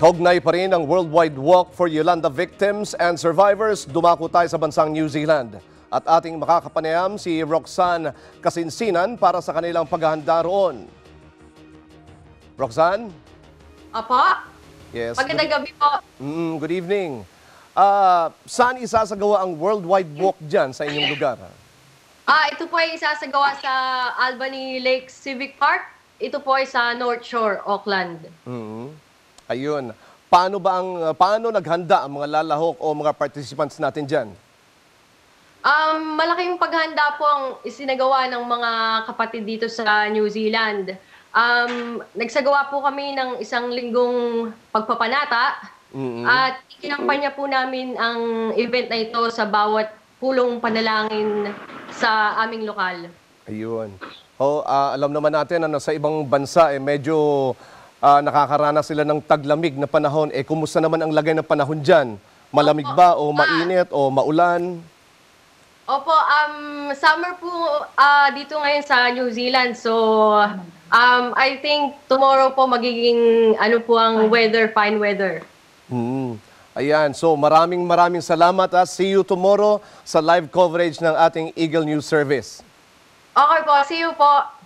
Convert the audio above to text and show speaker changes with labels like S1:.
S1: Kaugnay pa rin ang Worldwide Walk for Yolanda Victims and Survivors. Dumako tayo sa bansang New Zealand. At ating makakapanayam si Roxanne Kasinsinan para sa kanilang paghahanda roon. Roxanne? Apa? Yes. Magandang gabi po. Mm, good evening. Uh, saan isasagawa ang Worldwide Walk dyan sa inyong lugar?
S2: Ah, ito po ay isasagawa sa Albany Lake Civic Park. Ito po ay sa North Shore, Auckland.
S1: Mm -hmm. Ayun. Paano ba ang paano naghanda ang mga lalahok o mga participants natin diyan?
S2: Um, malaking paghanda po ang isinagawa ng mga kapatid dito sa New Zealand. Um, nagsagawa po kami ng isang linggong pagpapanata mm-hmm. at kinampanya po namin ang event na ito sa bawat pulong panalangin sa aming lokal.
S1: Ayun. Oh, uh, alam naman natin na sa ibang bansa eh medyo uh, nakakaranas sila ng taglamig na panahon. Eh, kumusta naman ang lagay ng panahon dyan? Malamig ba o ah. mainit o maulan?
S2: Opo, um, summer po uh, dito ngayon sa New Zealand. So, um, I think tomorrow po magiging ano po ang weather, fine weather.
S1: Hmm. Ayan, so maraming maraming salamat at see you tomorrow sa live coverage ng ating Eagle News Service.
S2: Okay po, see you po.